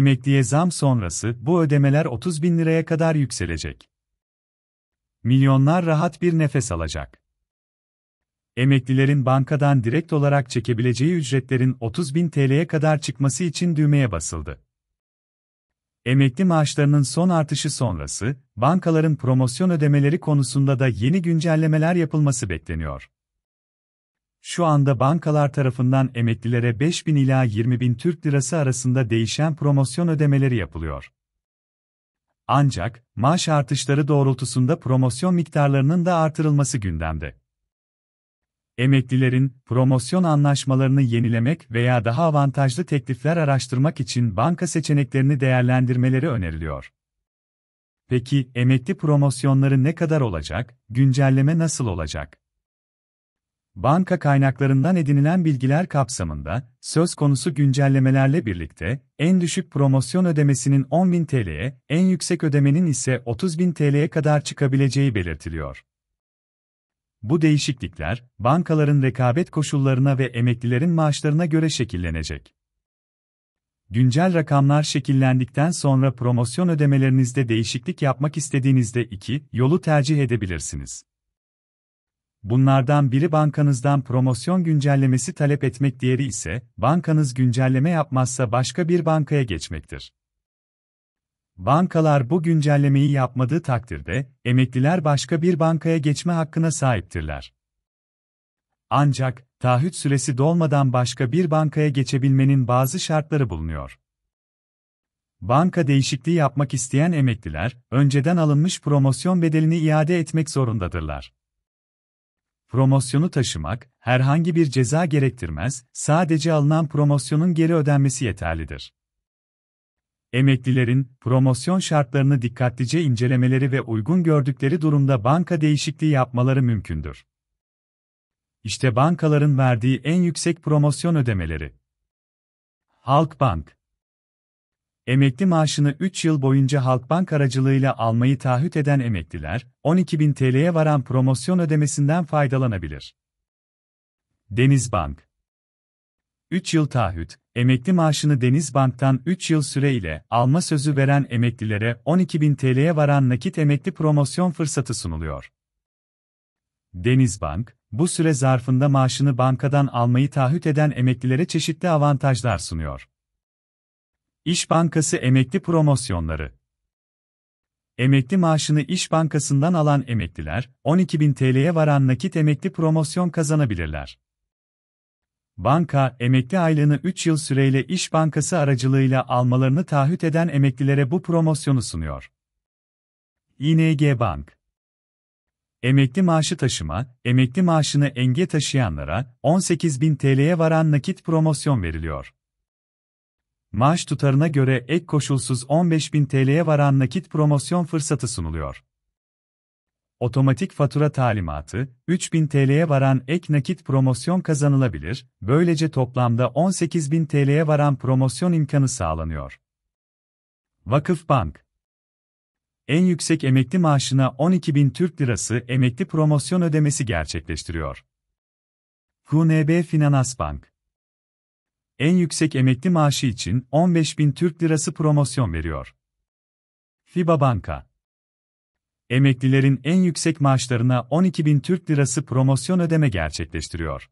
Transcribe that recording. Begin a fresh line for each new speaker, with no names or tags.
emekliye zam sonrası bu ödemeler 30 bin liraya kadar yükselecek. Milyonlar rahat bir nefes alacak. Emeklilerin bankadan direkt olarak çekebileceği ücretlerin 30 bin TL'ye kadar çıkması için düğmeye basıldı. Emekli maaşlarının son artışı sonrası, bankaların promosyon ödemeleri konusunda da yeni güncellemeler yapılması bekleniyor şu anda bankalar tarafından emeklilere 5000 ila 20000 Türk lirası arasında değişen promosyon ödemeleri yapılıyor. Ancak, maaş artışları doğrultusunda promosyon miktarlarının da artırılması gündemde. Emeklilerin, promosyon anlaşmalarını yenilemek veya daha avantajlı teklifler araştırmak için banka seçeneklerini değerlendirmeleri öneriliyor. Peki, emekli promosyonları ne kadar olacak, güncelleme nasıl olacak? banka kaynaklarından edinilen bilgiler kapsamında, söz konusu güncellemelerle birlikte, en düşük promosyon ödemesinin 10.000 TL'ye, en yüksek ödemenin ise 30.000 TL'ye kadar çıkabileceği belirtiliyor. Bu değişiklikler, bankaların rekabet koşullarına ve emeklilerin maaşlarına göre şekillenecek. Güncel rakamlar şekillendikten sonra promosyon ödemelerinizde değişiklik yapmak istediğinizde iki yolu tercih edebilirsiniz. Bunlardan biri bankanızdan promosyon güncellemesi talep etmek, diğeri ise bankanız güncelleme yapmazsa başka bir bankaya geçmektir. Bankalar bu güncellemeyi yapmadığı takdirde emekliler başka bir bankaya geçme hakkına sahiptirler. Ancak taahhüt süresi dolmadan başka bir bankaya geçebilmenin bazı şartları bulunuyor. Banka değişikliği yapmak isteyen emekliler önceden alınmış promosyon bedelini iade etmek zorundadırlar. Promosyonu taşımak, herhangi bir ceza gerektirmez, sadece alınan promosyonun geri ödenmesi yeterlidir. Emeklilerin, promosyon şartlarını dikkatlice incelemeleri ve uygun gördükleri durumda banka değişikliği yapmaları mümkündür. İşte bankaların verdiği en yüksek promosyon ödemeleri. Halkbank Emekli maaşını 3 yıl boyunca Halkbank aracılığıyla almayı taahhüt eden emekliler, 12.000 TL'ye varan promosyon ödemesinden faydalanabilir. Denizbank 3 yıl taahhüt, emekli maaşını Denizbank'tan 3 yıl süreyle alma sözü veren emeklilere 12.000 TL'ye varan nakit emekli promosyon fırsatı sunuluyor. Denizbank, bu süre zarfında maaşını bankadan almayı taahhüt eden emeklilere çeşitli avantajlar sunuyor. İş Bankası Emekli Promosyonları Emekli maaşını İş Bankası'ndan alan emekliler, 12.000 TL'ye varan nakit emekli promosyon kazanabilirler. Banka, emekli aylığını 3 yıl süreyle İş Bankası aracılığıyla almalarını taahhüt eden emeklilere bu promosyonu sunuyor. ING Bank Emekli maaşı taşıma, emekli maaşını enge taşıyanlara 18.000 TL'ye varan nakit promosyon veriliyor maaş tutarına göre ek koşulsuz 15.000 TL'ye varan nakit promosyon fırsatı sunuluyor. Otomatik fatura talimatı, 3000 TL'ye varan ek nakit promosyon kazanılabilir, böylece toplamda 18.000 TL'ye varan promosyon imkanı sağlanıyor. Vakıf Bank En yüksek emekli maaşına 12.000 Türk Lirası emekli promosyon ödemesi gerçekleştiriyor. QNB Finans Bank en yüksek emekli maaşı için 15 bin Türk lirası promosyon veriyor. FIBA Banka Emeklilerin en yüksek maaşlarına 12 bin Türk lirası promosyon ödeme gerçekleştiriyor.